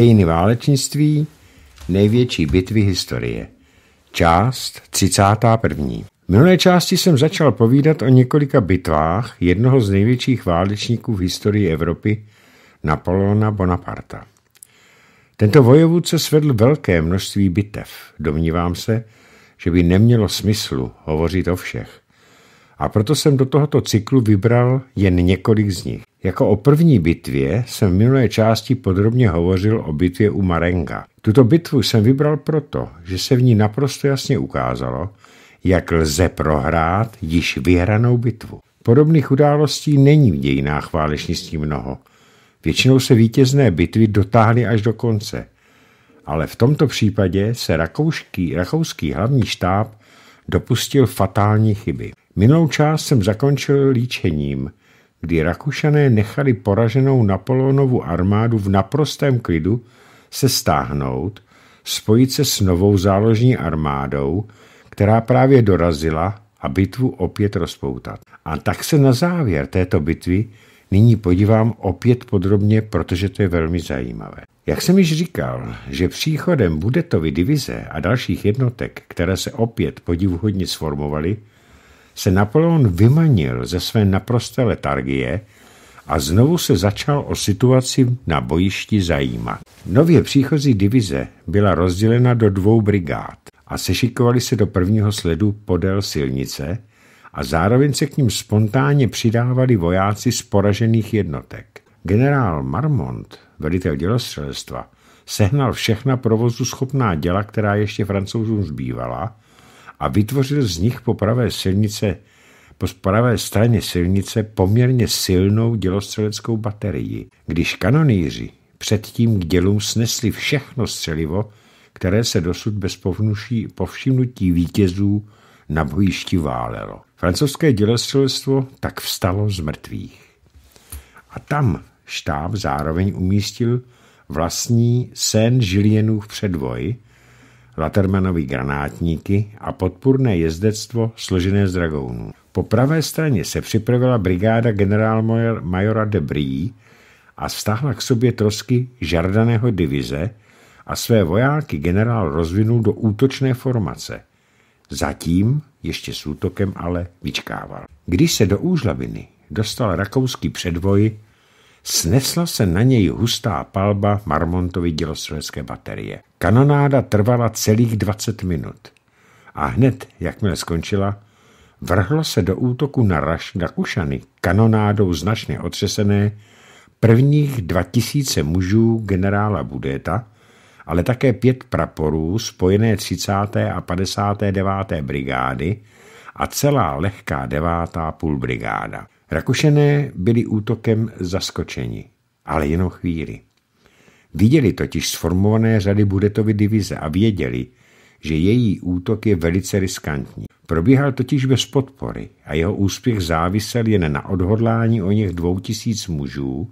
Dějiny válečnictví, největší bitvy historie. Část 31. V minulé části jsem začal povídat o několika bitvách jednoho z největších válečníků v historii Evropy, Napoleona Bonaparta. Tento vojevůdce svedl velké množství bitev. Domnívám se, že by nemělo smyslu hovořit o všech. A proto jsem do tohoto cyklu vybral jen několik z nich. Jako o první bitvě jsem v minulé části podrobně hovořil o bitvě u Marenga. Tuto bitvu jsem vybral proto, že se v ní naprosto jasně ukázalo, jak lze prohrát již vyhranou bitvu. Podobných událostí není v dějinách válečnictví mnoho. Většinou se vítězné bitvy dotáhly až do konce. Ale v tomto případě se rakouský, rakouský hlavní štáb dopustil fatální chyby. Minulou část jsem zakončil líčením – kdy Rakušané nechali poraženou Napoleonovu armádu v naprostém klidu se stáhnout, spojit se s novou záložní armádou, která právě dorazila a bitvu opět rozpoutat. A tak se na závěr této bitvy nyní podívám opět podrobně, protože to je velmi zajímavé. Jak jsem již říkal, že příchodem Budetovy divize a dalších jednotek, které se opět podivuhodně sformovaly, se Napoleon vymanil ze své naprosté letargie a znovu se začal o situaci na bojišti zajímat. Nově příchozí divize byla rozdělena do dvou brigád a sešikovali se do prvního sledu podél silnice a zároveň se k ním spontánně přidávali vojáci z poražených jednotek. Generál Marmont, velitel dělostřelstva, sehnal všechna provozu schopná děla, která ještě francouzům zbývala, a vytvořil z nich po pravé silnice po pravé straně silnice poměrně silnou dělostřeleckou baterii. Když kanonýři předtím k dělům snesli všechno střelivo, které se dosud bez povnuší, povšimnutí vítězů na bojišti válelo. Francouzské dělostřelectvo tak vstalo z mrtvých. A tam štáb zároveň umístil vlastní Saint-Gilienův předvoj, Latermanovy granátníky a podpůrné jezdectvo složené z dragounů. Po pravé straně se připravila brigáda generálmajora Debrí a stáhla k sobě trosky žardaného divize a své vojáky generál rozvinul do útočné formace. Zatím ještě s útokem ale vyčkával. Když se do úžlaviny dostal rakouský předvoj, snesla se na něj hustá palba Marmontovy dělostřelecké baterie. Kanonáda trvala celých 20 minut. A hned, jakmile skončila, vrhlo se do útoku na Raš Rakušany kanonádou značně otřesené prvních 2000 mužů generála Budéta, ale také pět praporů spojené 30. a 59. brigády a celá lehká devátá půlbrigáda. Rakušené byli útokem zaskočeni, ale jenom chvíli. Viděli totiž sformované řady Budetovy divize a věděli, že její útok je velice riskantní. Probíhal totiž bez podpory a jeho úspěch závisel jen na odhodlání o něch dvou tisíc mužů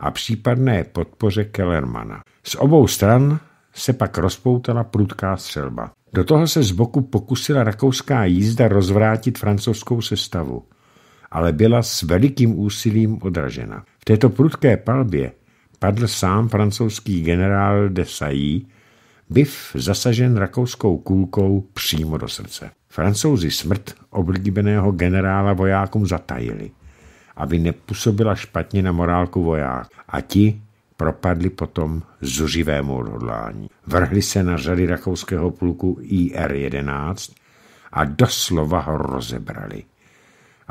a případné podpoře Kellermana. Z obou stran se pak rozpoutala prudká střelba. Do toho se z boku pokusila rakouská jízda rozvrátit francouzskou sestavu – ale byla s velikým úsilím odražena. V této prudké palbě padl sám francouzský generál de Sailly, byv zasažen rakouskou kulkou přímo do srdce. Francouzi smrt oblíbeného generála vojákům zatajili, aby nepůsobila špatně na morálku voják a ti propadli potom zuřivému odhodlání. Vrhli se na řady rakouského pluku IR-11 a doslova ho rozebrali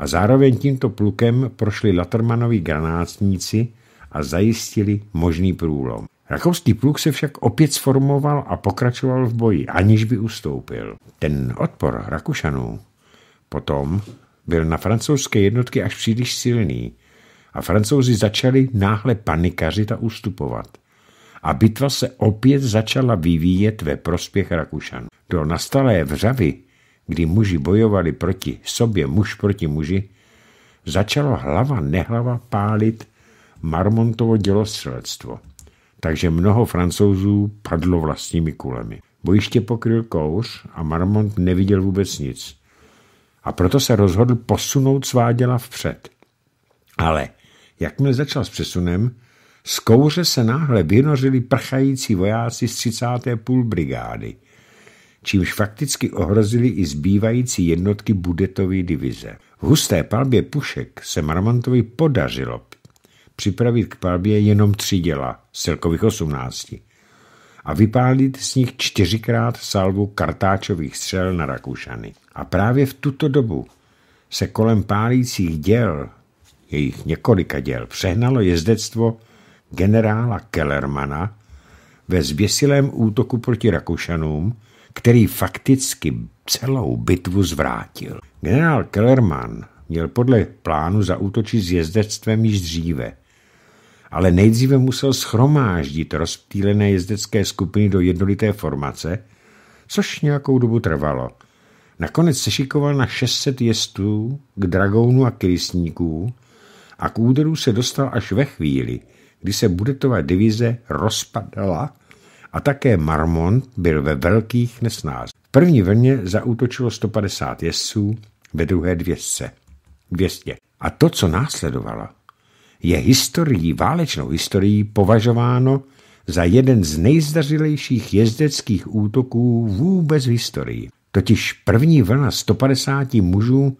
a zároveň tímto plukem prošli Latermanovi granátníci a zajistili možný průlom. Rakovský pluk se však opět sformoval a pokračoval v boji, aniž by ustoupil. Ten odpor Rakušanů potom byl na francouzské jednotky až příliš silný a francouzi začali náhle panikařit a ustupovat. A bitva se opět začala vyvíjet ve prospěch Rakušan. Do nastalé vřavy kdy muži bojovali proti sobě, muž proti muži, začalo hlava nehlava pálit Marmontovo dělostřelectvo. Takže mnoho francouzů padlo vlastními kulemi. Bojiště pokryl kouř a Marmont neviděl vůbec nic. A proto se rozhodl posunout svá děla vpřed. Ale jakmile začal s přesunem, z kouře se náhle vynořili prchající vojáci z 30. půl brigády – čímž fakticky ohrozili i zbývající jednotky budetové divize. V husté palbě pušek se Marmantovi podařilo připravit k palbě jenom tři děla z celkových osmnácti a vypálit z nich čtyřikrát salvu kartáčových střel na Rakušany. A právě v tuto dobu se kolem pálících děl, jejich několika děl, přehnalo jezdectvo generála Kellermana ve zběsilém útoku proti Rakušanům, který fakticky celou bitvu zvrátil. Generál Kellerman měl podle plánu zaútočit s jezdectvem již dříve, ale nejdříve musel schromáždit rozptýlené jezdecké skupiny do jednolité formace, což nějakou dobu trvalo. Nakonec se šikoval na 600 jezdců k dragounu a krysníků a k úderu se dostal až ve chvíli, kdy se budetová divize rozpadala a také Marmont byl ve velkých nesnázích. V první vlně zaútočilo 150 jezdců, ve druhé 200. 200. A to, co následovalo, je historií, válečnou historií považováno za jeden z nejzdařilejších jezdeckých útoků vůbec v historii. Totiž první vlna 150 mužů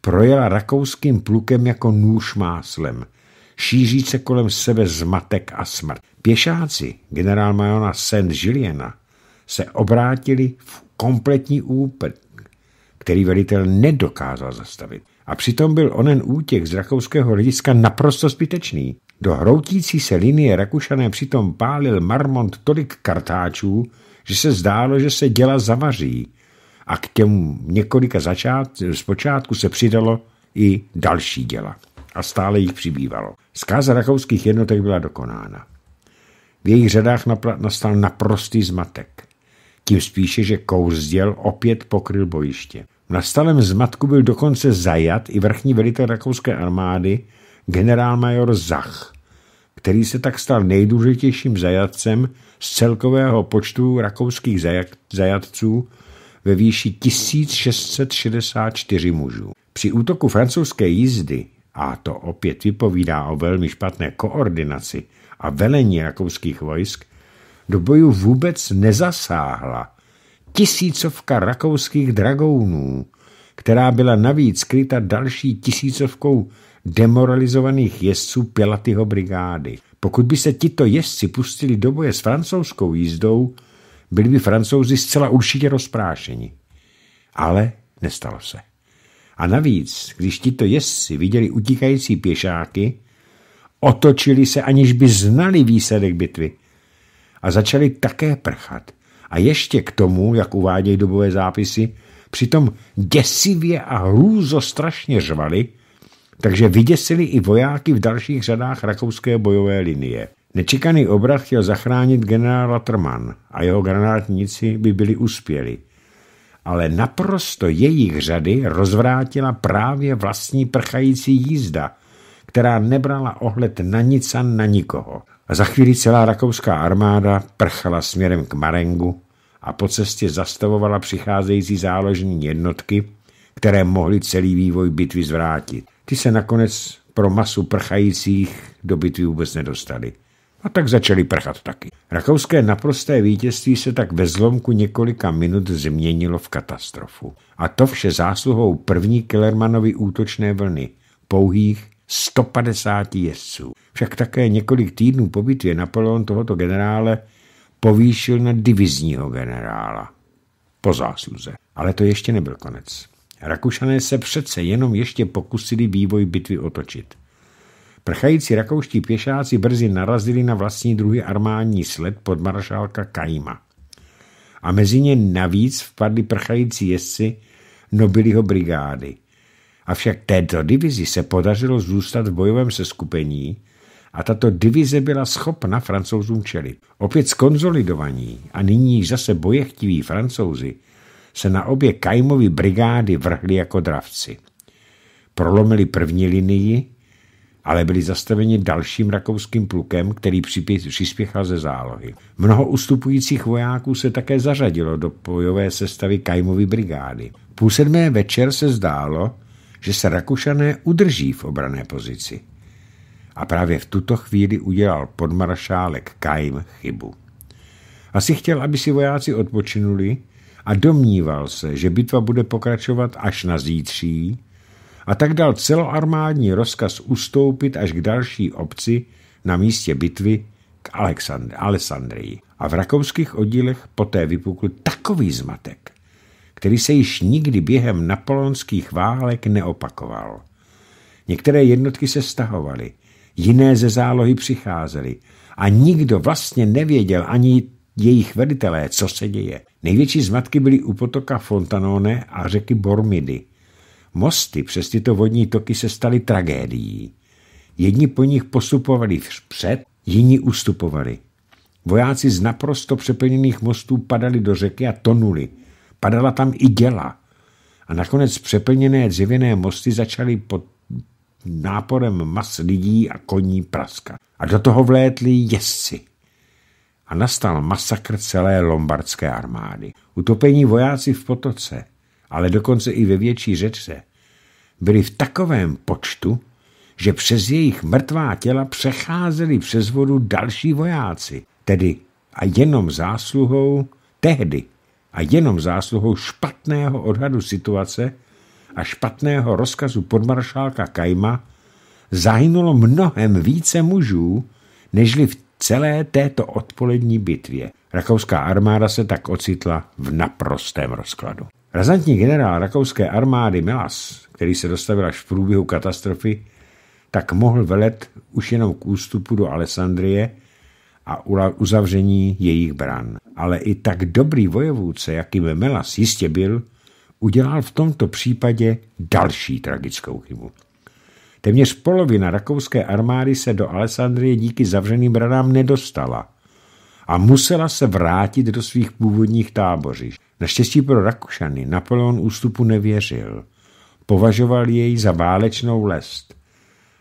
projela rakouským plukem jako nůž máslem – šíří se kolem sebe zmatek a smrt. Pěšáci generál majona Saint-Giliena se obrátili v kompletní úpln, který velitel nedokázal zastavit. A přitom byl onen útěk z rakouského hlediska naprosto zbytečný. Do hroutící se linie Rakušané přitom pálil Marmont tolik kartáčů, že se zdálo, že se děla zavaří. A k těm několika začát, zpočátku se přidalo i další děla. A stále jich přibývalo. Zkáza rakouských jednotek byla dokonána. V jejich řadách nastal naprostý zmatek. Tím spíše, že kouzděl opět pokryl bojiště. V nastalém zmatku byl dokonce zajat i vrchní velitel rakouské armády, generálmajor Zach, který se tak stal nejdůležitějším zajatcem z celkového počtu rakouských zajatců ve výši 1664 mužů. Při útoku francouzské jízdy a to opět vypovídá o velmi špatné koordinaci a velení rakouských vojsk, do boju vůbec nezasáhla tisícovka rakouských dragounů, která byla navíc skryta další tisícovkou demoralizovaných jezdců Pilatyho brigády. Pokud by se tito jezdci pustili do boje s francouzskou jízdou, byli by francouzi zcela určitě rozprášeni. Ale nestalo se. A navíc, když tito jezdci viděli utíkající pěšáky, otočili se, aniž by znali výsledek bitvy. A začali také prchat. A ještě k tomu, jak uvádějí dobové zápisy, přitom děsivě a strašně řvali, takže vyděsili i vojáky v dalších řadách rakouské bojové linie. Nečekaný obrat chtěl zachránit generála Trman a jeho granátníci by byli uspěli – ale naprosto jejich řady rozvrátila právě vlastní prchající jízda, která nebrala ohled na nic a na nikoho. A za chvíli celá rakouská armáda prchala směrem k Marengu a po cestě zastavovala přicházející záložní jednotky, které mohly celý vývoj bitvy zvrátit. Ty se nakonec pro masu prchajících do bitvy vůbec nedostali. A tak začali prchat taky. Rakouské naprosté vítězství se tak ve zlomku několika minut změnilo v katastrofu. A to vše zásluhou první Kellermanovy útočné vlny, pouhých 150 jezdců. Však také několik týdnů po bitvě Napoleon tohoto generále povýšil na divizního generála. Po zásluze. Ale to ještě nebyl konec. Rakušané se přece jenom ještě pokusili vývoj bitvy otočit. Prchající rakouští pěšáci brzy narazili na vlastní druhý armádní sled pod maršálka Kajma. A mezi ně navíc vpadli prchající jezdci nobilího brigády. Avšak této divizi se podařilo zůstat v bojovém seskupení a tato divize byla schopna francouzům čelit. Opět skonzolidovaní a nyní zase bojechtiví francouzi se na obě Kajmovy brigády vrhli jako dravci. Prolomili první linii ale byli zastaveni dalším rakouským plukem, který přispěchal ze zálohy. Mnoho ustupujících vojáků se také zařadilo do bojové sestavy Kajmovy brigády. Půl sedmé večer se zdálo, že se Rakušané udrží v obrané pozici. A právě v tuto chvíli udělal podmarašálek Kajm chybu. Asi chtěl, aby si vojáci odpočinuli a domníval se, že bitva bude pokračovat až na zítří, a tak dal celoarmádní rozkaz ustoupit až k další obci na místě bitvy k Alexand- Alessandrii. A v rakouských oddílech poté vypukl takový zmatek, který se již nikdy během napoleonských válek neopakoval. Některé jednotky se stahovaly, jiné ze zálohy přicházely a nikdo vlastně nevěděl ani jejich velitelé, co se děje. Největší zmatky byly u potoka Fontanone a řeky Bormidy – Mosty přes tyto vodní toky se staly tragédií. Jedni po nich postupovali vpřed, jiní ustupovali. Vojáci z naprosto přeplněných mostů padali do řeky a tonuli. Padala tam i děla. A nakonec přeplněné dřevěné mosty začaly pod náporem mas lidí a koní praska. A do toho vlétli jezdci. A nastal masakr celé lombardské armády. Utopení vojáci v potoce – ale dokonce i ve větší řece, byly v takovém počtu, že přes jejich mrtvá těla přecházeli přes vodu další vojáci, tedy a jenom zásluhou tehdy a jenom zásluhou špatného odhadu situace a špatného rozkazu podmaršálka Kajma zahynulo mnohem více mužů, nežli v celé této odpolední bitvě. Rakouská armáda se tak ocitla v naprostém rozkladu. Razantní generál rakouské armády Melas, který se dostavil až v průběhu katastrofy, tak mohl velet už jenom k ústupu do Alessandrie a uzavření jejich bran. Ale i tak dobrý vojevůdce, jakým Melas jistě byl, udělal v tomto případě další tragickou chybu. Téměř polovina rakouské armády se do Alessandrie díky zavřeným branám nedostala a musela se vrátit do svých původních tábořišť. Naštěstí pro Rakušany Napoleon ústupu nevěřil. Považoval jej za válečnou lest.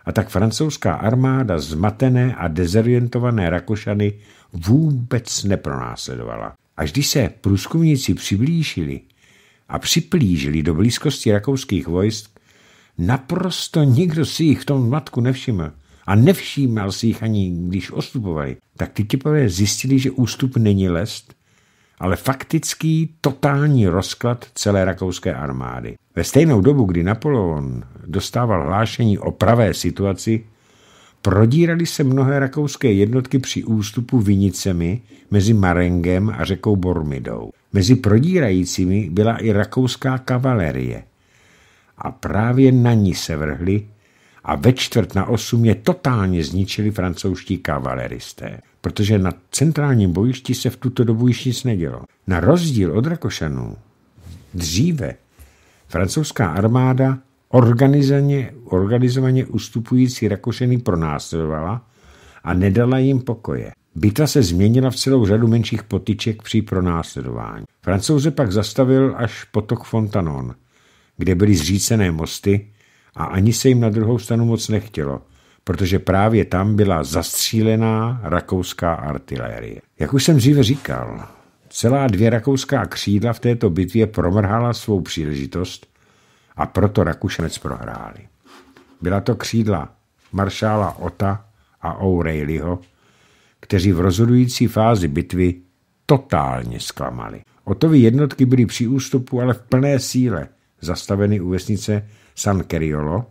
A tak francouzská armáda zmatené a dezorientované Rakušany vůbec nepronásledovala. Až když se průzkumníci přiblížili a připlížili do blízkosti rakouských vojsk, naprosto nikdo si jich v tom matku nevšiml a nevšímal si jich ani, když ostupovali, tak ty typové zjistili, že ústup není lest ale faktický totální rozklad celé rakouské armády. Ve stejnou dobu, kdy Napoleon dostával hlášení o pravé situaci, prodíraly se mnohé rakouské jednotky při ústupu vinicemi mezi Marengem a řekou Bormidou. Mezi prodírajícími byla i rakouská kavalerie. A právě na ní se vrhli a ve čtvrt na osm je totálně zničili francouzští kavaleristé, protože na centrálním bojišti se v tuto dobu již nic nedělo. Na rozdíl od Rakošanů, dříve francouzská armáda organizovaně, organizovaně ustupující Rakošany pronásledovala a nedala jim pokoje. Bitva se změnila v celou řadu menších potyček při pronásledování. Francouze pak zastavil až potok Fontanon, kde byly zřícené mosty, a ani se jim na druhou stranu moc nechtělo, protože právě tam byla zastřílená rakouská artilérie. Jak už jsem dříve říkal, celá dvě rakouská křídla v této bitvě promrhala svou příležitost a proto Rakušanec prohráli. Byla to křídla maršála Ota a O'Reillyho, kteří v rozhodující fázi bitvy totálně zklamali. Otovy jednotky byly při ústupu ale v plné síle zastaveny u vesnice San Keriolo,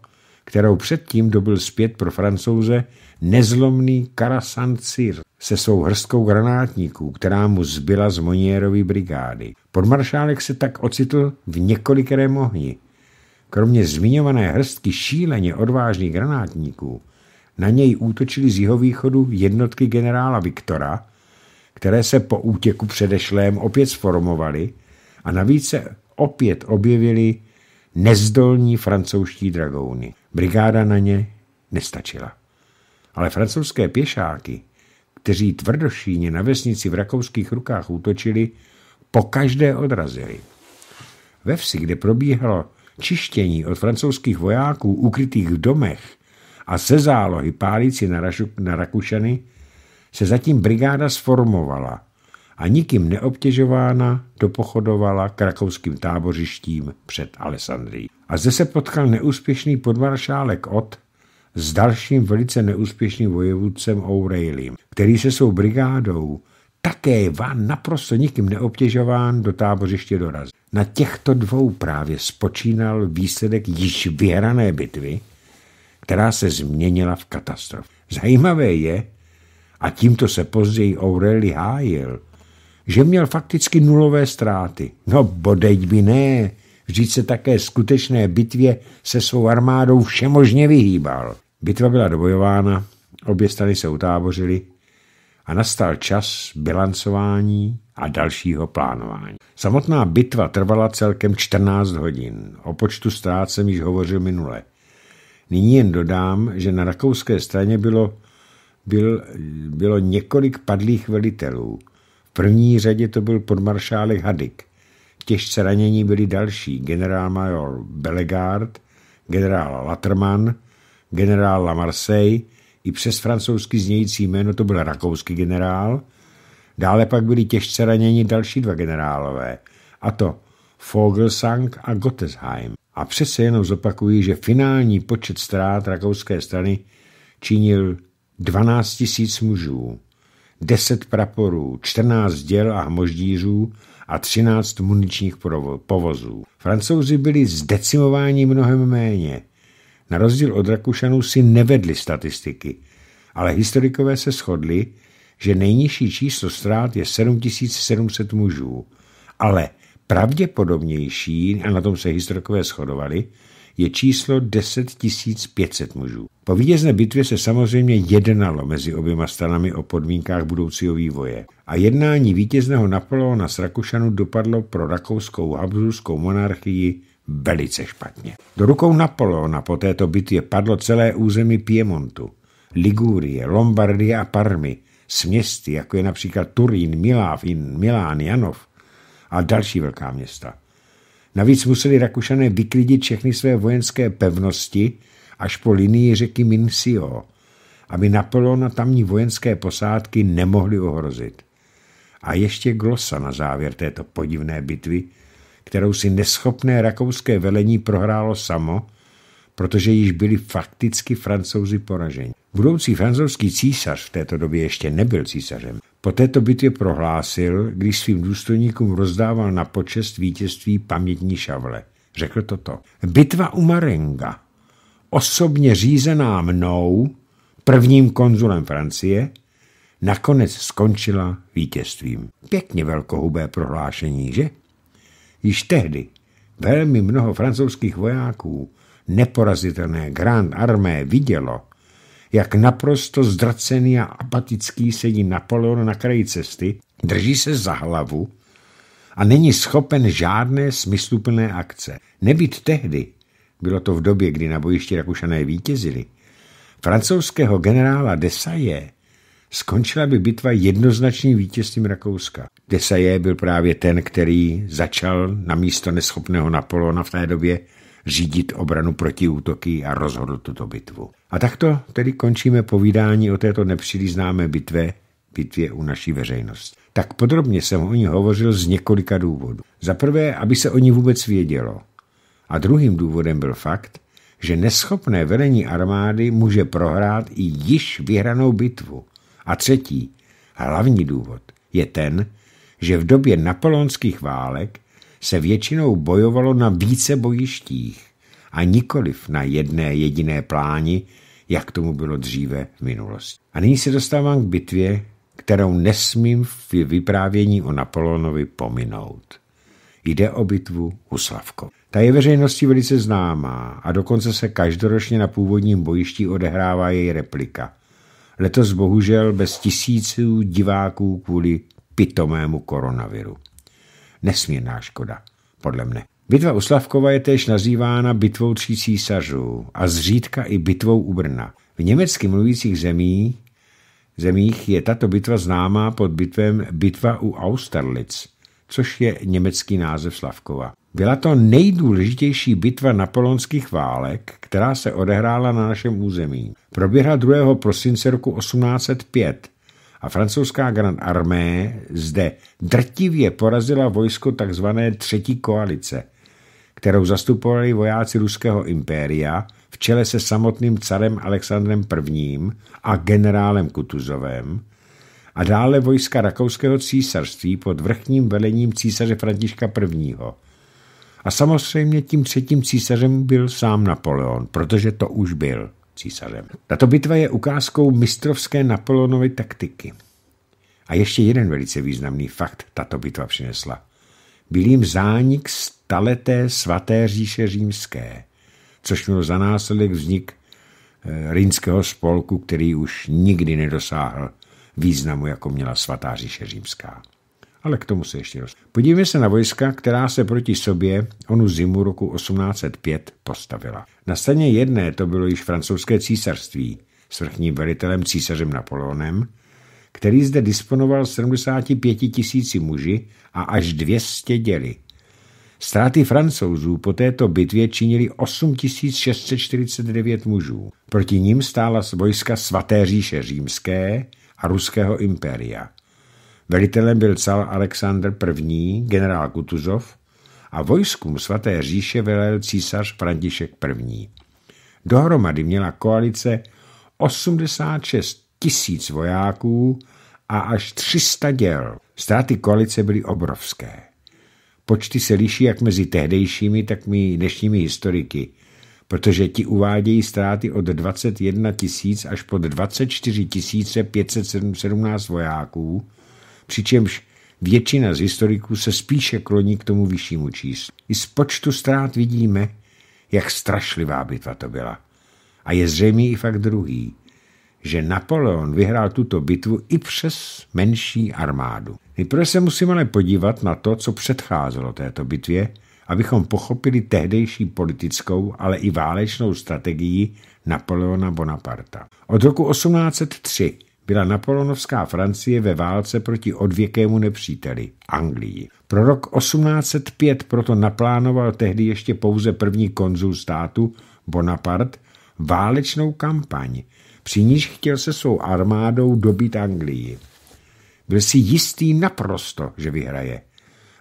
kterou předtím dobil zpět pro francouze nezlomný Karasan Cyr se svou hrstkou granátníků, která mu zbyla z Monierovy brigády. Podmaršálek se tak ocitl v několikerém ohni. Kromě zmiňované hrstky šíleně odvážných granátníků, na něj útočili z jeho východu jednotky generála Viktora, které se po útěku předešlém opět sformovaly a navíc se opět objevily nezdolní francouzští dragouny. Brigáda na ně nestačila. Ale francouzské pěšáky, kteří tvrdošíně na vesnici v rakouských rukách útočili, po každé odrazili. Ve vsi, kde probíhalo čištění od francouzských vojáků ukrytých v domech a se zálohy pálící na, rašu, na Rakušany, se zatím brigáda sformovala – a nikým neobtěžována dopochodovala k rakouským tábořištím před Alessandrií. A zde se potkal neúspěšný podmaršálek od s dalším velice neúspěšným vojevůdcem O'Reillym, který se svou brigádou také vám naprosto nikým neobtěžován do tábořiště dorazil. Na těchto dvou právě spočínal výsledek již vyhrané bitvy, která se změnila v katastrofu. Zajímavé je, a tímto se později Aureli hájil, že měl fakticky nulové ztráty. No bodejť by ne, vždyť se také skutečné bitvě se svou armádou všemožně vyhýbal. Bitva byla dobojována, obě strany se utábořily a nastal čas bilancování a dalšího plánování. Samotná bitva trvala celkem 14 hodin. O počtu ztrát jsem již hovořil minule. Nyní jen dodám, že na rakouské straně bylo, byl, bylo několik padlých velitelů. V první řadě to byl podmaršály Hadik. Těžce ranění byli další generál major Belegard, generál Latrman, generál Marseille, i přes francouzsky znějící jméno to byl rakouský generál. Dále pak byli těžce raněni další dva generálové, a to Vogelsang a Gottesheim. A přece jenom zopakují, že finální počet ztrát rakouské strany činil 12 000 mužů. 10 praporů, 14 děl a moždířů a 13 muničních povozů. Francouzi byli zdecimováni mnohem méně. Na rozdíl od Rakušanů si nevedli statistiky, ale historikové se shodli, že nejnižší číslo ztrát je 7700 mužů. Ale pravděpodobnější, a na tom se historikové shodovali, je číslo 10 500 mužů. Po vítězné bitvě se samozřejmě jednalo mezi oběma stranami o podmínkách budoucího vývoje a jednání vítězného Napoleona s Rakušanu dopadlo pro rakouskou habsburskou monarchii velice špatně. Do rukou Napoleona po této bitvě padlo celé území Piemontu, Ligurie, Lombardie a Parmy s městy, jako je například Turín, Milán, Janov a další velká města. Navíc museli Rakušané vyklidit všechny své vojenské pevnosti až po linii řeky Minsio, aby Napoleona tamní vojenské posádky nemohly ohrozit. A ještě glosa na závěr této podivné bitvy, kterou si neschopné rakouské velení prohrálo samo, protože již byli fakticky francouzi poraženi. Budoucí francouzský císař v této době ještě nebyl císařem. Po této bitvě prohlásil, když svým důstojníkům rozdával na počest vítězství pamětní šavle. Řekl toto. Bitva u Marenga, osobně řízená mnou, prvním konzulem Francie, nakonec skončila vítězstvím. Pěkně velkohubé prohlášení, že? Již tehdy velmi mnoho francouzských vojáků neporazitelné Grand Armée vidělo, jak naprosto zdracený a apatický sedí Napoleon na kraji cesty, drží se za hlavu a není schopen žádné smysluplné akce. Nebyt tehdy, bylo to v době, kdy na bojišti Rakušané vítězili, francouzského generála Desaie skončila by bitva jednoznačným vítězstvím Rakouska. Desaie byl právě ten, který začal na místo neschopného Napoleona v té době řídit obranu proti útoky a rozhodl tuto bitvu. A takto tedy končíme povídání o této nepříliš známé bitvě, bitvě u naší veřejnosti. Tak podrobně jsem o ní hovořil z několika důvodů. Za prvé, aby se o ní vůbec vědělo. A druhým důvodem byl fakt, že neschopné vedení armády může prohrát i již vyhranou bitvu. A třetí, hlavní důvod, je ten, že v době napoleonských válek se většinou bojovalo na více bojištích a nikoliv na jedné jediné pláni, jak tomu bylo dříve v minulosti. A nyní se dostávám k bitvě, kterou nesmím v vyprávění o Napoleonovi pominout. Jde o bitvu u Slavkov. Ta je veřejnosti velice známá a dokonce se každoročně na původním bojišti odehrává její replika. Letos bohužel bez tisíců diváků kvůli pitomému koronaviru. Nesmírná škoda, podle mne. Bitva u Slavkova je též nazývána bitvou tří císařů a zřídka i bitvou u Brna. V německy mluvících zemí, zemích je tato bitva známá pod bitvem Bitva u Austerlitz, což je německý název Slavkova. Byla to nejdůležitější bitva napoleonských válek, která se odehrála na našem území. Proběhla 2. prosince roku 1805 a francouzská Grand Armée zde drtivě porazila vojsko tzv. třetí koalice, kterou zastupovali vojáci ruského impéria v čele se samotným carem Alexandrem I. a generálem Kutuzovem a dále vojska rakouského císařství pod vrchním velením císaře Františka I. A samozřejmě tím třetím císařem byl sám Napoleon, protože to už byl císařem. Tato bitva je ukázkou mistrovské Napoleonovy taktiky. A ještě jeden velice významný fakt tato bitva přinesla. Byl jim zánik staleté svaté říše římské, což měl za následek vznik eh, rýnského spolku, který už nikdy nedosáhl významu, jako měla svatá říše římská ale k tomu se ještě dost. Podívejme se na vojska, která se proti sobě onu zimu roku 1805 postavila. Na straně jedné to bylo již francouzské císařství s vrchním velitelem císařem Napoleonem, který zde disponoval 75 tisíci muži a až 200 děli. Ztráty francouzů po této bitvě činili 8649 mužů. Proti ním stála vojska svaté říše římské a ruského impéria. Velitelem byl cal Alexandr I., generál Kutuzov, a vojskům svaté říše velel císař František I. Dohromady měla koalice 86 tisíc vojáků a až 300 děl. Ztráty koalice byly obrovské. Počty se liší jak mezi tehdejšími, tak mi dnešními historiky, protože ti uvádějí ztráty od 21 tisíc až pod 24 517 vojáků, přičemž většina z historiků se spíše kloní k tomu vyššímu číslu. I z počtu ztrát vidíme, jak strašlivá bitva to byla. A je zřejmý i fakt druhý, že Napoleon vyhrál tuto bitvu i přes menší armádu. Nejprve se musíme ale podívat na to, co předcházelo této bitvě, abychom pochopili tehdejší politickou, ale i válečnou strategii Napoleona Bonaparta. Od roku 1803 byla napoleonovská Francie ve válce proti odvěkému nepříteli, Anglii. Pro rok 1805 proto naplánoval tehdy ještě pouze první konzul státu, Bonaparte, válečnou kampaň, při níž chtěl se svou armádou dobít Anglii. Byl si jistý naprosto, že vyhraje.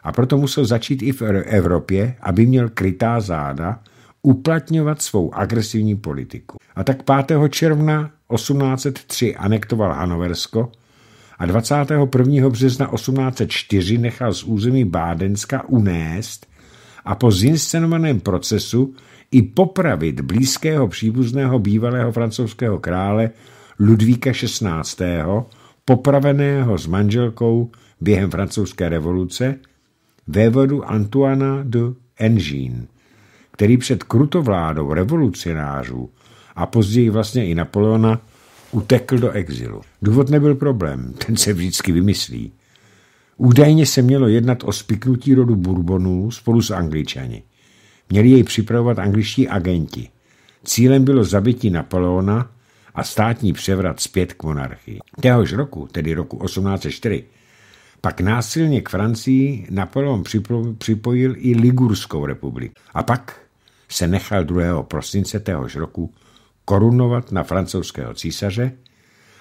A proto musel začít i v Evropě, aby měl krytá záda, uplatňovat svou agresivní politiku. A tak 5. června 1803 anektoval Hanoversko a 21. března 1804 nechal z území Bádenska unést a po zinscenovaném procesu i popravit blízkého příbuzného bývalého francouzského krále Ludvíka XVI., popraveného s manželkou během francouzské revoluce, vévodu Antoana de Engine, který před krutovládou revolucionářů a později vlastně i Napoleona, utekl do exilu. Důvod nebyl problém, ten se vždycky vymyslí. Údajně se mělo jednat o spiknutí rodu Bourbonů spolu s Angličani. Měli jej připravovat angličtí agenti. Cílem bylo zabití Napoleona a státní převrat zpět k monarchii. Téhož roku, tedy roku 1804, pak násilně k Francii Napoleon připojil i Ligurskou republiku. A pak se nechal 2. prosince téhož roku korunovat na francouzského císaře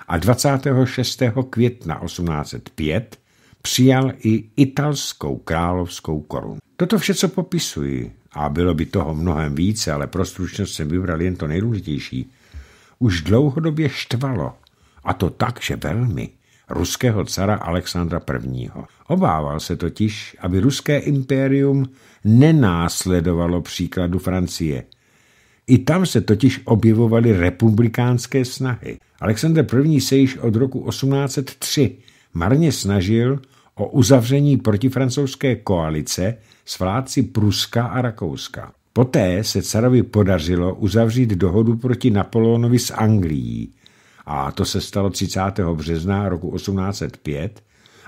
a 26. května 1805 přijal i italskou královskou korunu. Toto vše, co popisuji, a bylo by toho mnohem více, ale pro stručnost jsem vybral jen to nejdůležitější, už dlouhodobě štvalo, a to tak, že velmi, ruského cara Alexandra I. Obával se totiž, aby ruské impérium nenásledovalo příkladu Francie – i tam se totiž objevovaly republikánské snahy. Alexander I. se již od roku 1803 marně snažil o uzavření protifrancouzské koalice s vládci Pruska a Rakouska. Poté se carovi podařilo uzavřít dohodu proti Napoleonovi s Anglií, a to se stalo 30. března roku 1805,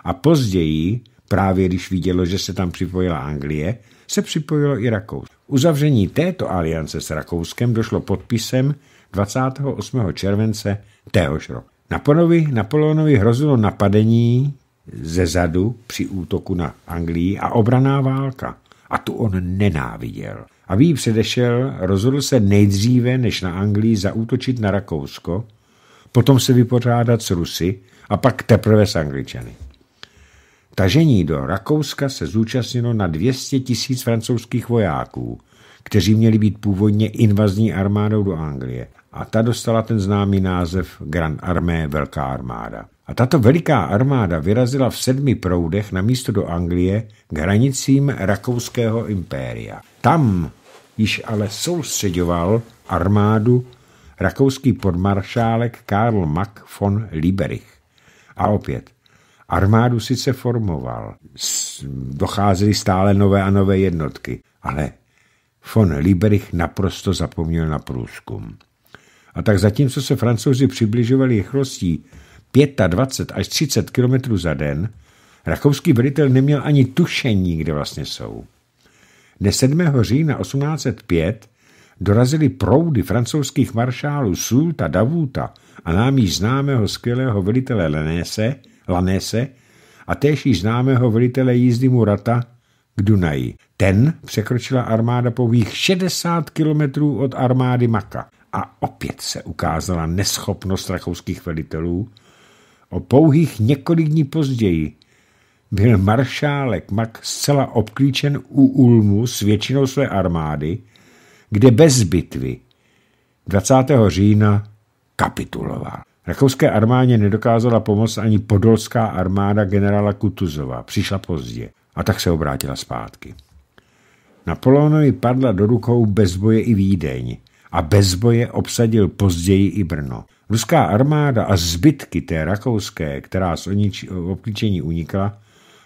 a později, právě když vidělo, že se tam připojila Anglie, se připojilo i Rakousko. Uzavření této aliance s Rakouskem došlo podpisem 28. července téhož roku. Napoleonovi, Napoleonovi hrozilo napadení ze zadu při útoku na Anglii a obraná válka. A tu on nenáviděl. A ví, předešel, rozhodl se nejdříve, než na Anglii, zaútočit na Rakousko, potom se vypořádat s Rusy a pak teprve s Angličany tažení do Rakouska se zúčastnilo na 200 tisíc francouzských vojáků, kteří měli být původně invazní armádou do Anglie a ta dostala ten známý název Grand Armée Velká armáda. A tato veliká armáda vyrazila v sedmi proudech na místo do Anglie k hranicím Rakouského impéria. Tam již ale soustředoval armádu rakouský podmaršálek Karl Mack von Lieberich. A opět, Armádu sice formoval, docházely stále nové a nové jednotky, ale von Lieberich naprosto zapomněl na průzkum. A tak zatímco se francouzi přibližovali rychlostí 25 až 30 km za den, rakouský velitel neměl ani tušení, kde vlastně jsou. Dne 7. října 1805 dorazily proudy francouzských maršálů Sulta, Davuta a nám již známého skvělého velitele Lenése, Lanese a též již známého velitele jízdy Murata k Dunaji. Ten překročila armáda pových 60 kilometrů od armády Maka a opět se ukázala neschopnost rakouských velitelů. O pouhých několik dní později byl maršálek Mak zcela obklíčen u Ulmu s většinou své armády, kde bez bitvy 20. října kapituloval. Rakouské armádě nedokázala pomoct ani podolská armáda generála Kutuzova. Přišla pozdě a tak se obrátila zpátky. Napoleonovi padla do rukou bez boje i Vídeň a bez boje obsadil později i Brno. Ruská armáda a zbytky té rakouské, která z obklíčení unikla,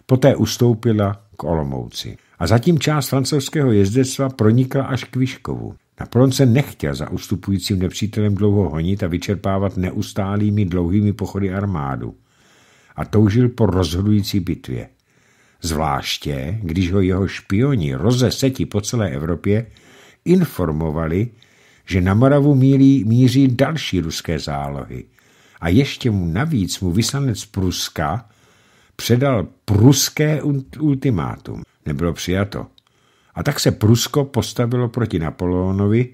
poté ustoupila k Olomouci. A zatím část francouzského jezdectva pronikla až k Vyškovu. Napoleon se nechtěl za ustupujícím nepřítelem dlouho honit a vyčerpávat neustálými dlouhými pochody armádu a toužil po rozhodující bitvě. Zvláště, když ho jeho špioni rozeseti po celé Evropě informovali, že na Moravu míří, míří další ruské zálohy a ještě mu navíc mu vyslanec Pruska předal pruské ultimátum. Nebylo přijato. A tak se Prusko postavilo proti Napoleonovi,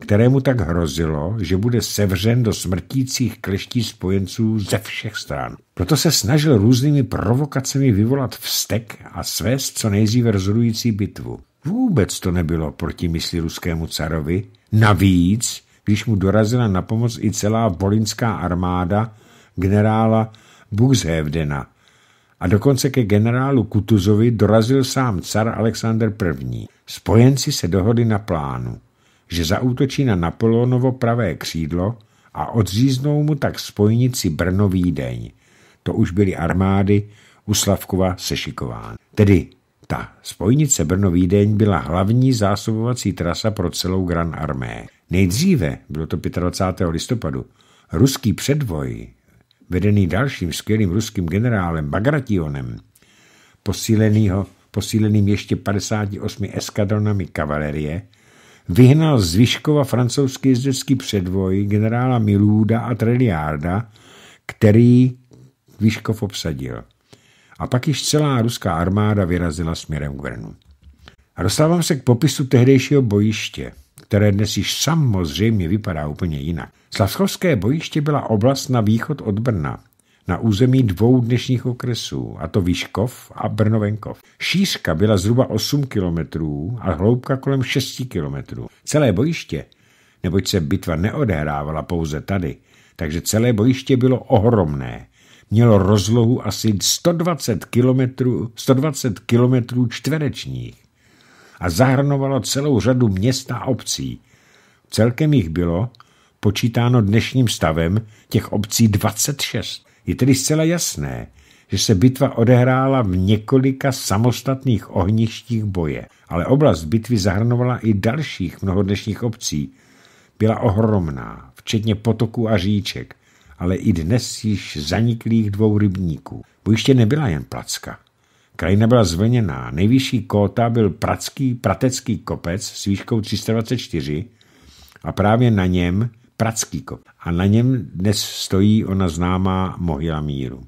kterému tak hrozilo, že bude sevřen do smrtících kleští spojenců ze všech stran. Proto se snažil různými provokacemi vyvolat vztek a svést co nejdříve rozhodující bitvu. Vůbec to nebylo proti mysli ruskému carovi. Navíc, když mu dorazila na pomoc i celá bolinská armáda generála Buxhevdena, a dokonce ke generálu Kutuzovi dorazil sám car Alexander I. Spojenci se dohodli na plánu, že zaútočí na Napoleonovo pravé křídlo a odříznou mu tak spojnici Brno-Vídeň. To už byly armády u Slavkova Sešikován. Tedy ta spojnice Brno-Vídeň byla hlavní zásobovací trasa pro celou Gran Armé. Nejdříve, bylo to 25. listopadu, ruský předvoj vedený dalším skvělým ruským generálem Bagrationem, posílenýho, posíleným ještě 58 eskadronami kavalerie, vyhnal z Vyškova francouzský jezdecký předvoj generála Milúda a Treliarda, který Vyškov obsadil. A pak již celá ruská armáda vyrazila směrem k Vrnu. A dostávám se k popisu tehdejšího bojiště které dnes již samozřejmě vypadá úplně jinak. Slavskovské bojiště byla oblast na východ od Brna, na území dvou dnešních okresů, a to Výškov a Brnovenkov. Šířka byla zhruba 8 kilometrů a hloubka kolem 6 kilometrů. Celé bojiště, neboť se bitva neodehrávala pouze tady, takže celé bojiště bylo ohromné. Mělo rozlohu asi 120 kilometrů, 120 kilometrů čtverečních a zahrnovalo celou řadu města a obcí. Celkem jich bylo, počítáno dnešním stavem, těch obcí 26. Je tedy zcela jasné, že se bitva odehrála v několika samostatných ohništích boje, ale oblast bitvy zahrnovala i dalších mnoho dnešních obcí. Byla ohromná, včetně potoků a říček, ale i dnes již zaniklých dvou rybníků. Bojiště nebyla jen placka. Krajina byla zvlněná. Nejvyšší kóta byl Pracký pratecký kopec s výškou 324 a právě na něm Pracký kopec. A na něm dnes stojí ona známá Mohila míru.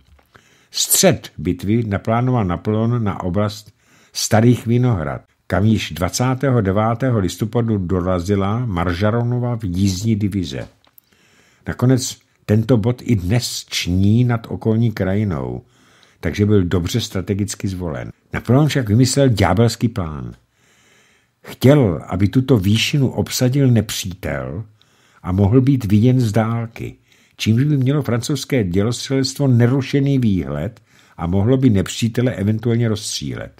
Střed bitvy naplánoval Napoleon na oblast Starých Vinohrad, kam již 29. listopadu dorazila Maržaronova v jízdní divize. Nakonec tento bod i dnes ční nad okolní krajinou – takže byl dobře strategicky zvolen. Napoleon však vymyslel ďábelský plán. Chtěl, aby tuto výšinu obsadil nepřítel a mohl být viděn z dálky, čímž by mělo francouzské dělostřelstvo nerušený výhled a mohlo by nepřítele eventuálně rozstřílet.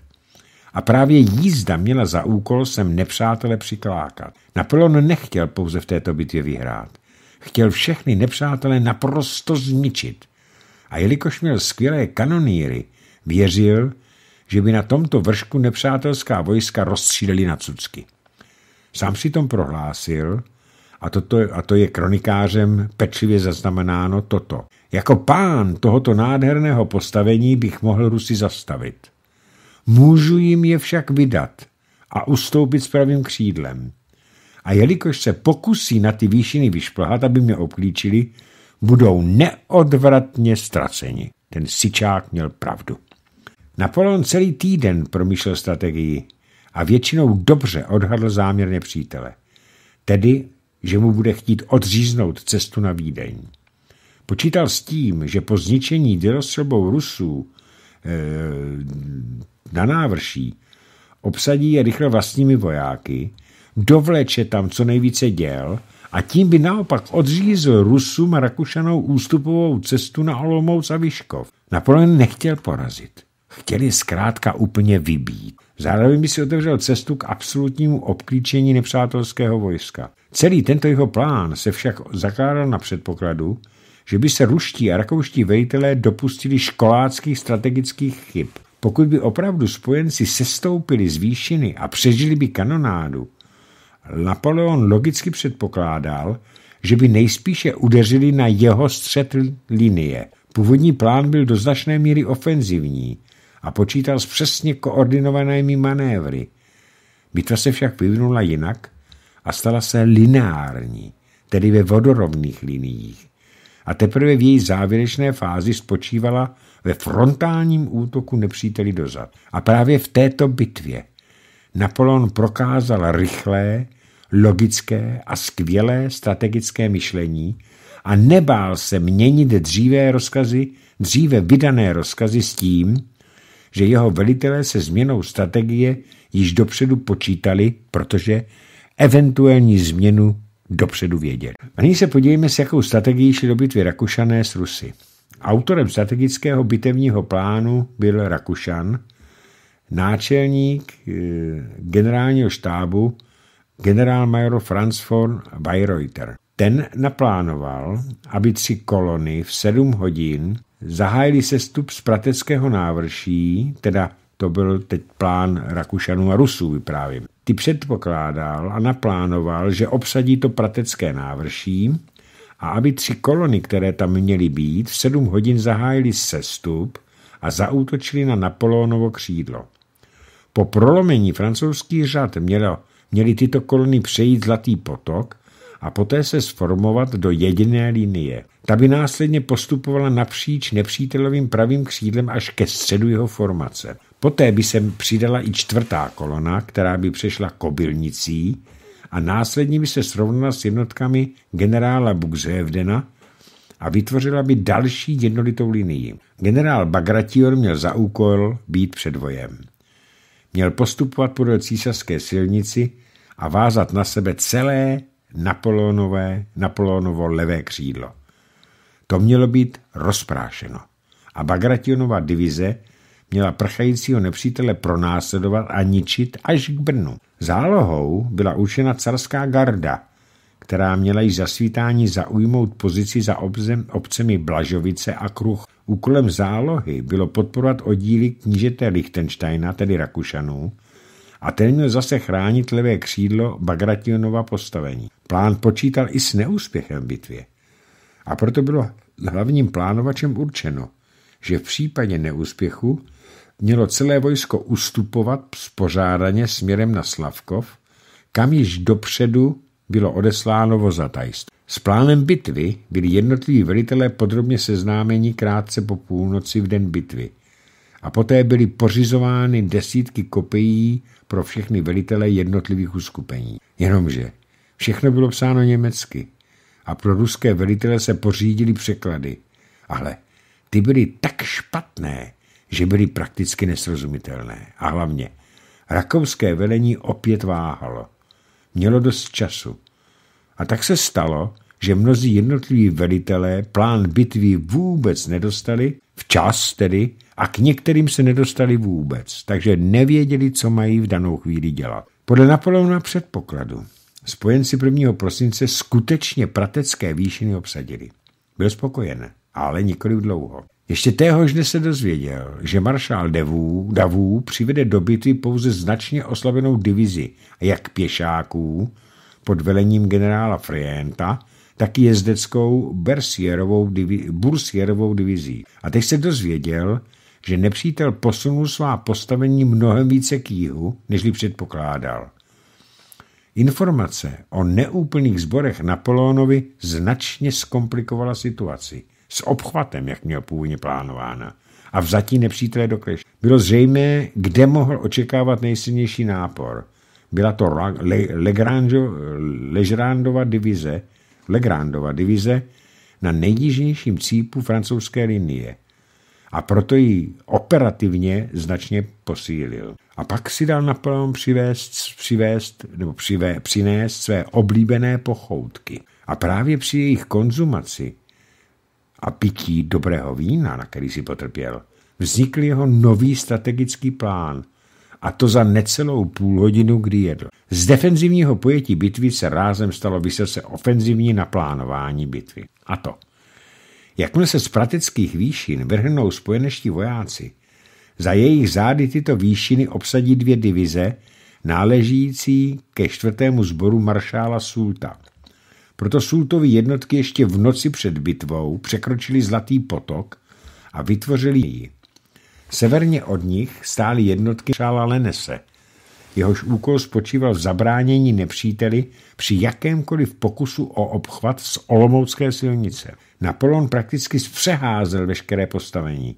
A právě jízda měla za úkol sem nepřátele přiklákat. Napoleon nechtěl pouze v této bitvě vyhrát. Chtěl všechny nepřátelé naprosto zničit a jelikož měl skvělé kanoníry, věřil, že by na tomto vršku nepřátelská vojska rozstříleli na cucky. Sám si tom prohlásil, a, toto, a to je kronikářem pečlivě zaznamenáno toto. Jako pán tohoto nádherného postavení bych mohl Rusy zastavit. Můžu jim je však vydat a ustoupit s pravým křídlem. A jelikož se pokusí na ty výšiny vyšplhat, aby mě obklíčili, budou neodvratně ztraceni. Ten sičák měl pravdu. Napoleon celý týden promýšlel strategii a většinou dobře odhadl záměr nepřítele. Tedy, že mu bude chtít odříznout cestu na Vídeň. Počítal s tím, že po zničení dělostřelbou Rusů e, na návrší obsadí je rychle vlastními vojáky, dovleče tam co nejvíce děl a tím by naopak odřízl Rusům a Rakušanou ústupovou cestu na Olomouc a Vyškov. Napoleon nechtěl porazit. Chtěli zkrátka úplně vybít. Zároveň by si otevřel cestu k absolutnímu obklíčení nepřátelského vojska. Celý tento jeho plán se však zakládal na předpokladu, že by se ruští a rakouští velitelé dopustili školáckých strategických chyb. Pokud by opravdu spojenci sestoupili z výšiny a přežili by kanonádu, Napoleon logicky předpokládal, že by nejspíše udeřili na jeho střed linie. Původní plán byl do značné míry ofenzivní a počítal s přesně koordinovanými manévry. Bitva se však vyvinula jinak a stala se lineární, tedy ve vodorovných liniích. A teprve v její závěrečné fázi spočívala ve frontálním útoku nepříteli dozad. A právě v této bitvě Napoleon prokázal rychlé, logické a skvělé strategické myšlení a nebál se měnit dříve rozkazy, dříve vydané rozkazy s tím, že jeho velitelé se změnou strategie již dopředu počítali, protože eventuální změnu dopředu věděli. A nyní se podívejme, s jakou strategií šli do bitvy Rakušané s Rusy. Autorem strategického bitevního plánu byl Rakušan – náčelník eh, generálního štábu generálmajor Franz von Bayreuther. Ten naplánoval, aby tři kolony v sedm hodin zahájili sestup z Prateckého návrší, teda to byl teď plán Rakušanů a Rusů, vyprávím. Ty předpokládal a naplánoval, že obsadí to Pratecké návrší a aby tři kolony, které tam měly být, v sedm hodin zahájili sestup a zaútočili na Napoleonovo křídlo. Po prolomení francouzský řád měla, měly tyto kolony přejít Zlatý potok a poté se sformovat do jediné linie. Ta by následně postupovala napříč nepřítelovým pravým křídlem až ke středu jeho formace. Poté by se přidala i čtvrtá kolona, která by přešla kobylnicí a následně by se srovnala s jednotkami generála Buxhevdena a vytvořila by další jednolitou linii. Generál Bagratior měl za úkol být před vojem. Měl postupovat podél císařské silnici a vázat na sebe celé Napoleonové, Napoleonovo levé křídlo. To mělo být rozprášeno. A Bagrationova divize měla prchajícího nepřítele pronásledovat a ničit až k Brnu. Zálohou byla učena carská garda, která měla již za svítání zaujmout pozici za obzem, obcemi Blažovice a Kruch. Úkolem zálohy bylo podporovat oddíly knížete Lichtensteina, tedy Rakušanů, a ten měl zase chránit levé křídlo Bagrationova postavení. Plán počítal i s neúspěchem bitvě. A proto bylo hlavním plánovačem určeno, že v případě neúspěchu mělo celé vojsko ustupovat spořádaně směrem na Slavkov, kam již dopředu bylo odesláno vozatajst. S plánem bitvy byli jednotliví velitelé podrobně seznámeni krátce po půlnoci v den bitvy a poté byly pořizovány desítky kopií pro všechny velitele jednotlivých uskupení. Jenomže všechno bylo psáno německy a pro ruské velitele se pořídili překlady, ale ty byly tak špatné, že byly prakticky nesrozumitelné. A hlavně, rakouské velení opět váhalo. Mělo dost času – a tak se stalo, že mnozí jednotliví velitelé plán bitvy vůbec nedostali, včas tedy, a k některým se nedostali vůbec, takže nevěděli, co mají v danou chvíli dělat. Podle Napoleona předpokladu spojenci 1. prosince skutečně pratecké výšiny obsadili. Byl spokojen, ale nikoli dlouho. Ještě téhož dne se dozvěděl, že maršál Davů přivede do bitvy pouze značně oslabenou divizi, jak pěšáků, pod velením generála Frienta, taky jezdeckou Bersierovou divi- Bursierovou divizí. A teď se dozvěděl, že nepřítel posunul svá postavení mnohem více k jihu, nežli předpokládal. Informace o neúplných zborech Napoleonovi značně zkomplikovala situaci. S obchvatem, jak měl původně plánována. A vzatí nepřítelé do kleš. Bylo zřejmé, kde mohl očekávat nejsilnější nápor – byla to Legrandova divize, Legrandova divize na nejjižnějším cípu francouzské linie a proto ji operativně značně posílil. A pak si dal Napoleon přivést, přivést nebo přivé, přinést své oblíbené pochoutky. A právě při jejich konzumaci a pití dobrého vína, na který si potrpěl, vznikl jeho nový strategický plán, a to za necelou půl hodinu, kdy jedl. Z defenzivního pojetí bitvy se rázem stalo vysoce ofenzivní naplánování bitvy. A to. Jakmile se z prateckých výšin vrhnou spojeneští vojáci, za jejich zády tyto výšiny obsadí dvě divize, náležící ke čtvrtému sboru maršála Sulta. Proto Sultovi jednotky ještě v noci před bitvou překročili Zlatý potok a vytvořili ji. Severně od nich stály jednotky šála Lenese. Jehož úkol spočíval v zabránění nepříteli při jakémkoliv pokusu o obchvat z Olomoucké silnice. Napoleon prakticky zpřeházel veškeré postavení,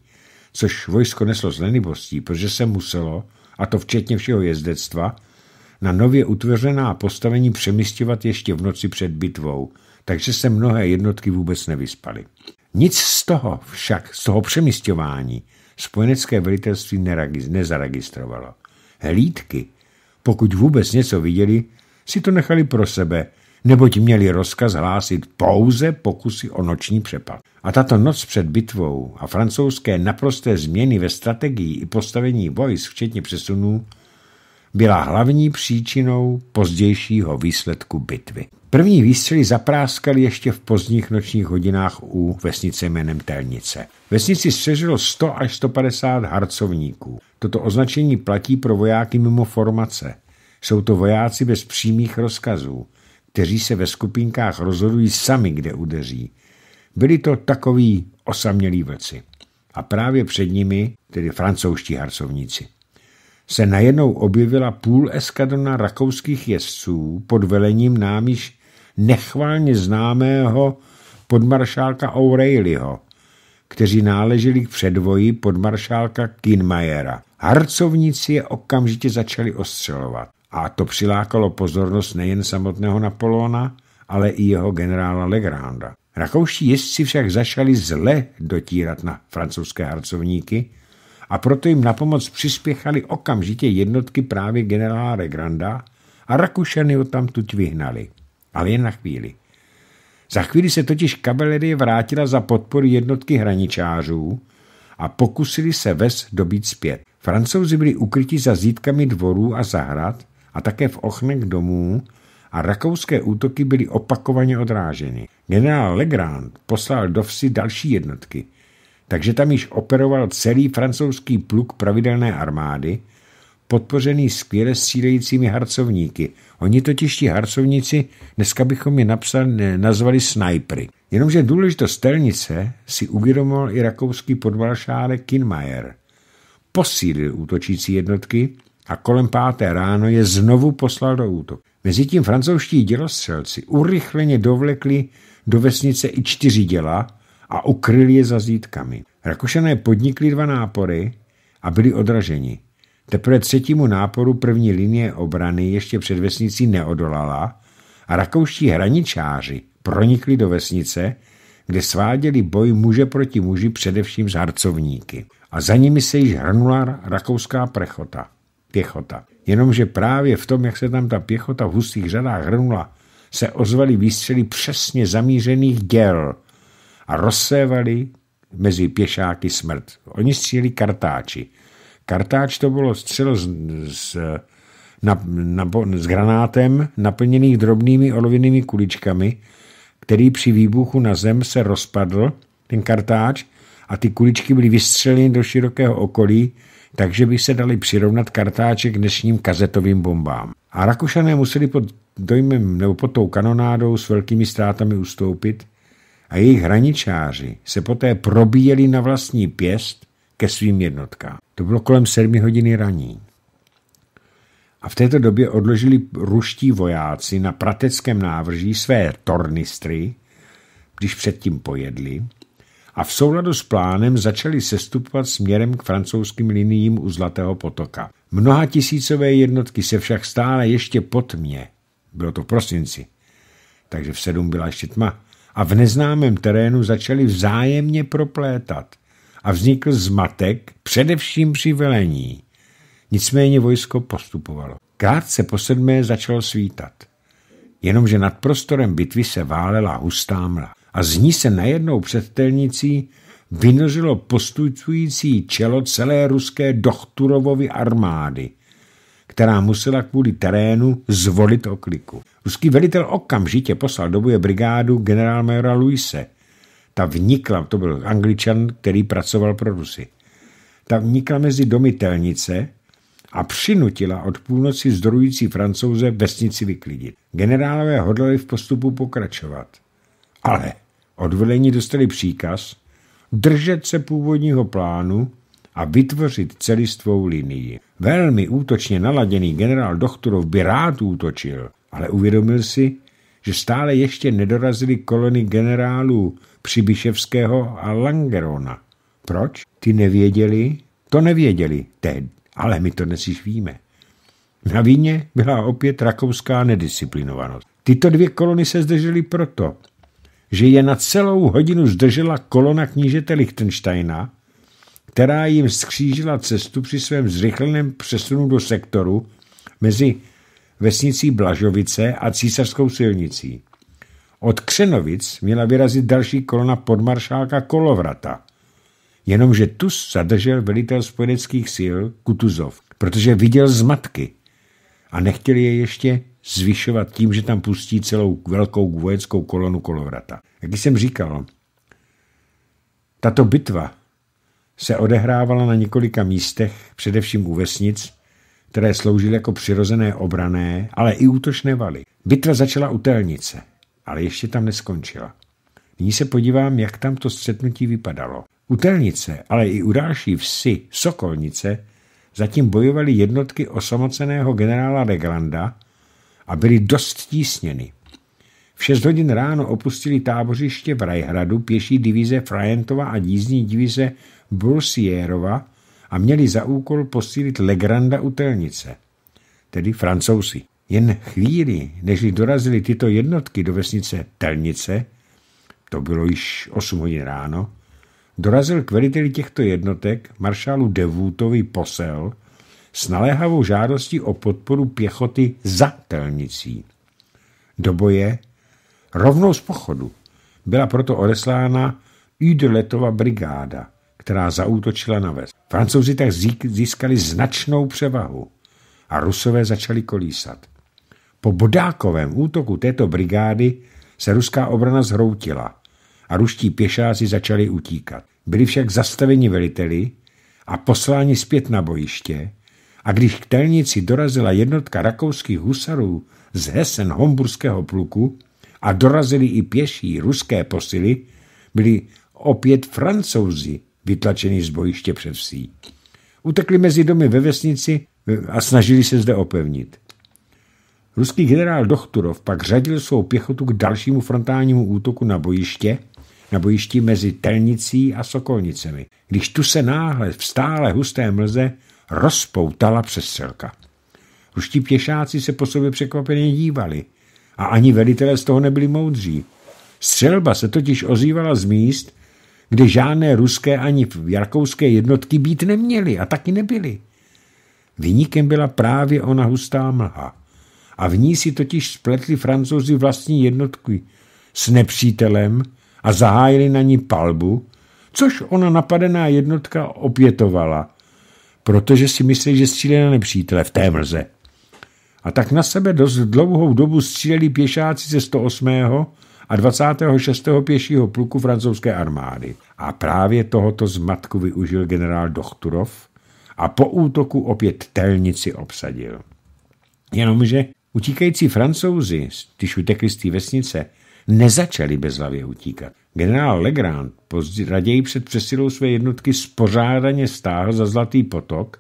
což vojsko neslo z lenivostí, protože se muselo, a to včetně všeho jezdectva, na nově utvořená postavení přemysťovat ještě v noci před bitvou, takže se mnohé jednotky vůbec nevyspaly. Nic z toho však, z toho přemysťování, spojenecké velitelství nezaregistrovalo. Hlídky, pokud vůbec něco viděli, si to nechali pro sebe, neboť měli rozkaz hlásit pouze pokusy o noční přepad. A tato noc před bitvou a francouzské naprosté změny ve strategii i postavení vojs, včetně přesunů, byla hlavní příčinou pozdějšího výsledku bitvy. První výstřely zapráskaly ještě v pozdních nočních hodinách u vesnice jménem Telnice. Vesnici střežilo 100 až 150 harcovníků. Toto označení platí pro vojáky mimo formace. Jsou to vojáci bez přímých rozkazů, kteří se ve skupinkách rozhodují sami, kde udeří. Byli to takoví osamělí vlci. A právě před nimi, tedy francouzští harcovníci se najednou objevila půl eskadrona rakouských jezdců pod velením námiž nechválně známého podmaršálka O'Reillyho, kteří náleželi k předvoji podmaršálka Kinmayera. Harcovníci je okamžitě začali ostřelovat a to přilákalo pozornost nejen samotného Napoleona, ale i jeho generála Legranda. Rakouští jezdci však začali zle dotírat na francouzské harcovníky a proto jim na pomoc přispěchali okamžitě jednotky právě generála Legranda a Rakušany ho tam tuť vyhnali ale jen na chvíli. Za chvíli se totiž kavalerie vrátila za podporu jednotky hraničářů a pokusili se ves dobít zpět. Francouzi byli ukryti za zítkami dvorů a zahrad a také v ochnech domů a rakouské útoky byly opakovaně odráženy. Generál Legrand poslal do vsi další jednotky, takže tam již operoval celý francouzský pluk pravidelné armády podpořený skvěle střílejícími harcovníky. Oni totiž ti harcovníci, dneska bychom je napsal, nazvali snajpery. Jenomže důležitost telnice si uvědomil i rakouský podvalšálek Kinmayer. Posílil útočící jednotky a kolem páté ráno je znovu poslal do útoku. Mezitím francouzští dělostřelci urychleně dovlekli do vesnice i čtyři děla a ukryli je za zítkami. Rakušané podnikli dva nápory a byli odraženi. Teprve třetímu náporu první linie obrany ještě před vesnicí neodolala a rakouští hraničáři pronikli do vesnice, kde sváděli boj muže proti muži především z harcovníky. A za nimi se již hrnula rakouská prechota, pěchota. Jenomže právě v tom, jak se tam ta pěchota v hustých řadách hrnula, se ozvaly výstřely přesně zamířených děl a rozsévali mezi pěšáky smrt. Oni stříleli kartáči. Kartáč to bylo střel s, s, na, na, s granátem naplněných drobnými olovinnými kuličkami, který při výbuchu na zem se rozpadl, ten kartáč, a ty kuličky byly vystřeleny do širokého okolí, takže by se dali přirovnat kartáče k dnešním kazetovým bombám. A Rakušané museli pod dojmem nebo pod tou kanonádou s velkými ztrátami ustoupit a jejich hraničáři se poté probíjeli na vlastní pěst ke svým jednotkám. To bylo kolem 7 hodiny raní. A v této době odložili ruští vojáci na prateckém návrží své tornistry, když předtím pojedli, a v souladu s plánem začali sestupovat směrem k francouzským liniím u Zlatého potoka. Mnoha tisícové jednotky se však stále ještě pod mě, bylo to v prosinci, takže v sedm byla ještě tma, a v neznámém terénu začali vzájemně proplétat a vznikl zmatek především při velení. Nicméně vojsko postupovalo. Krátce po sedmé začalo svítat. Jenomže nad prostorem bitvy se válela hustá mla a z ní se najednou před telnicí vynořilo postupující čelo celé ruské Dochturovovy armády, která musela kvůli terénu zvolit okliku. Ruský velitel okamžitě poslal do boje brigádu generálmajora Luise, ta vnikla, to byl angličan, který pracoval pro Rusy, ta vnikla mezi domy telnice a přinutila od půlnoci zdorující francouze vesnici vyklidit. Generálové hodlali v postupu pokračovat. Ale odvelení dostali příkaz držet se původního plánu a vytvořit celistvou linii. Velmi útočně naladěný generál Dochturov by rád útočil, ale uvědomil si, že stále ještě nedorazily kolony generálů Přibyševského a Langerona. Proč? Ty nevěděli? To nevěděli, Ted, ale my to dnes již víme. Na víně byla opět rakouská nedisciplinovanost. Tyto dvě kolony se zdržely proto, že je na celou hodinu zdržela kolona knížete Lichtensteina, která jim skřížila cestu při svém zrychleném přesunu do sektoru mezi vesnicí Blažovice a císařskou silnicí. Od Křenovic měla vyrazit další kolona podmaršálka Kolovrata. Jenomže tu zadržel velitel spojeneckých sil Kutuzov, protože viděl zmatky a nechtěli je ještě zvyšovat tím, že tam pustí celou velkou vojenskou kolonu Kolovrata. Jak jsem říkal, tato bitva se odehrávala na několika místech, především u vesnic, které sloužily jako přirozené obrané, ale i útočné valy. Bitva začala u Telnice, ale ještě tam neskončila. Nyní se podívám, jak tam to střetnutí vypadalo. U Telnice, ale i u další vsi Sokolnice zatím bojovaly jednotky osamoceného generála Reglanda a byly dost tísněny. V 6 hodin ráno opustili tábořiště v Rajhradu pěší divize Frajentova a dízní divize Brusierova a měli za úkol posílit Legranda u Telnice, tedy francouzi. Jen chvíli, než dorazili tyto jednotky do vesnice Telnice, to bylo již 8 hodin ráno, dorazil k veliteli těchto jednotek maršálu Devoutovi posel s naléhavou žádostí o podporu pěchoty za Telnicí. Do boje, rovnou z pochodu, byla proto odeslána Üdeletova brigáda, která zaútočila na ves. Francouzi tak získali značnou převahu a Rusové začali kolísat. Po bodákovém útoku této brigády se ruská obrana zhroutila a ruští pěšáci začali utíkat. Byli však zastaveni veliteli a posláni zpět na bojiště a když k telnici dorazila jednotka rakouských husarů z Hessen homburského pluku a dorazili i pěší ruské posily, byli opět francouzi vytlačený z bojiště před vsí. Utekli mezi domy ve vesnici a snažili se zde opevnit. Ruský generál Dochturov pak řadil svou pěchotu k dalšímu frontálnímu útoku na bojiště, na bojišti mezi Telnicí a Sokolnicemi, když tu se náhle v stále husté mlze rozpoutala přestřelka. Ruští pěšáci se po sobě překvapeně dívali a ani velitelé z toho nebyli moudří. Střelba se totiž ozývala z míst, kde žádné ruské ani jarkouské jednotky být neměly a taky nebyly. Vyníkem byla právě ona hustá mlha. A v ní si totiž spletli francouzi vlastní jednotky s nepřítelem a zahájili na ní palbu, což ona napadená jednotka opětovala, protože si myslí, že střílí na nepřítele v té mlze. A tak na sebe dost dlouhou dobu stříleli pěšáci ze 108 a 26. pěšího pluku francouzské armády. A právě tohoto zmatku využil generál Dochturov a po útoku opět telnici obsadil. Jenomže utíkající francouzi, když utekli z té vesnice, nezačali bezhlavě utíkat. Generál Legrand později raději před přesilou své jednotky spořádaně stáhl za Zlatý potok,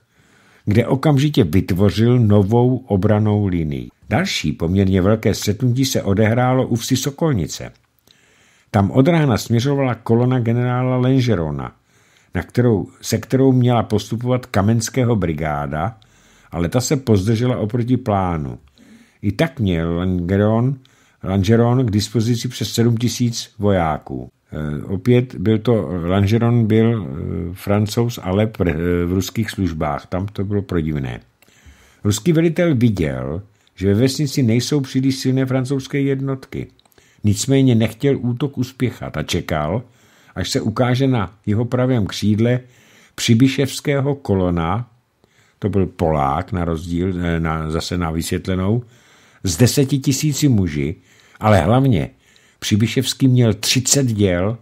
kde okamžitě vytvořil novou obranou linii. Další poměrně velké střetnutí se odehrálo u vsi Sokolnice. Tam od rána směřovala kolona generála Lenžerona, na kterou, se kterou měla postupovat Kamenského brigáda, ale ta se pozdržela oproti plánu. I tak měl Langeron, Langeron k dispozici přes 7 tisíc vojáků. E, opět byl to, Langeron byl e, francouz, ale pr, e, v ruských službách, tam to bylo prodivné. Ruský velitel viděl, že ve vesnici nejsou příliš silné francouzské jednotky. Nicméně nechtěl útok uspěchat a čekal, až se ukáže na jeho pravém křídle Přibyševského kolona, to byl Polák na rozdíl, eh, na, zase na vysvětlenou, z deseti tisíci muži, ale hlavně Přibyševský měl třicet děl,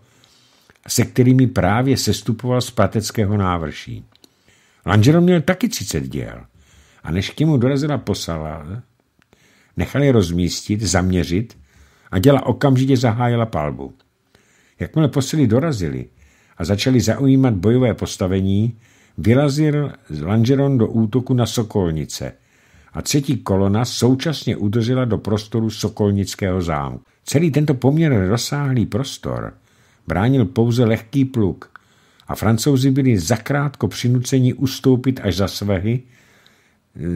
se kterými právě sestupoval z prateckého návrší. Langero měl taky třicet děl a než k němu dorazila posala, nechali rozmístit, zaměřit a děla okamžitě zahájila palbu. Jakmile posily dorazili a začali zaujímat bojové postavení, vyrazil Langeron do útoku na Sokolnice a třetí kolona současně udržela do prostoru Sokolnického zámku. Celý tento poměrně rozsáhlý prostor bránil pouze lehký pluk a francouzi byli zakrátko přinuceni ustoupit až za svahy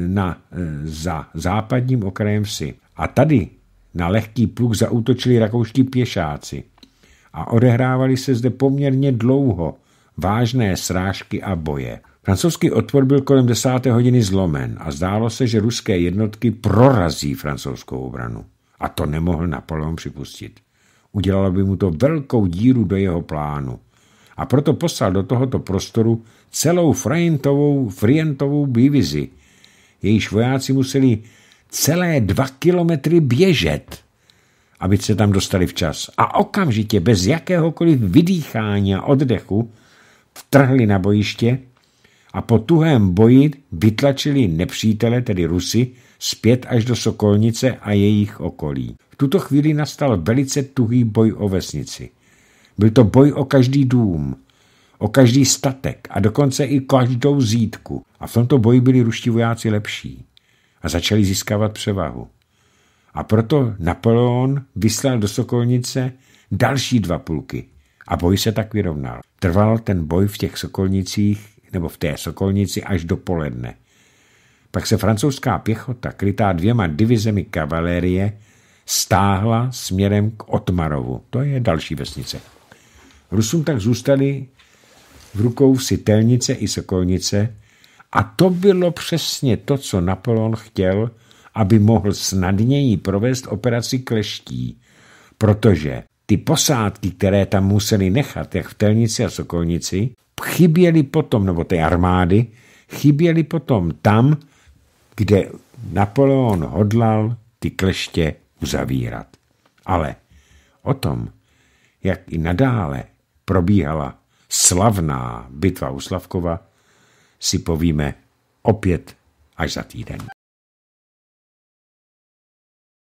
na, e, za západním okrajem vsi. A tady na lehký pluk zautočili rakouští pěšáci a odehrávali se zde poměrně dlouho vážné srážky a boje. Francouzský otvor byl kolem desáté hodiny zlomen a zdálo se, že ruské jednotky prorazí francouzskou obranu. A to nemohl Napoleon připustit. Udělalo by mu to velkou díru do jeho plánu. A proto poslal do tohoto prostoru celou Frientovou, Frientovou divizi, jejíž vojáci museli celé dva kilometry běžet, aby se tam dostali včas. A okamžitě, bez jakéhokoliv vydýchání a oddechu, vtrhli na bojiště a po tuhém boji vytlačili nepřítele, tedy Rusy, zpět až do Sokolnice a jejich okolí. V tuto chvíli nastal velice tuhý boj o vesnici. Byl to boj o každý dům, o každý statek a dokonce i každou zítku. A v tomto boji byli ruští vojáci lepší a začali získávat převahu. A proto Napoleon vyslal do Sokolnice další dva pulky a boj se tak vyrovnal. Trval ten boj v těch Sokolnicích nebo v té Sokolnici až do poledne. Pak se francouzská pěchota, krytá dvěma divizemi kavalérie, stáhla směrem k Otmarovu. To je další vesnice. Rusům tak zůstaly v rukou si telnice i sokolnice a to bylo přesně to, co Napoleon chtěl, aby mohl snadněji provést operaci kleští, protože ty posádky, které tam museli nechat, jak v Telnici a Sokolnici, chyběly potom, nebo té armády, chyběly potom tam, kde Napoleon hodlal ty kleště uzavírat. Ale o tom, jak i nadále probíhala slavná bitva u Slavkova si povíme opět až za týden.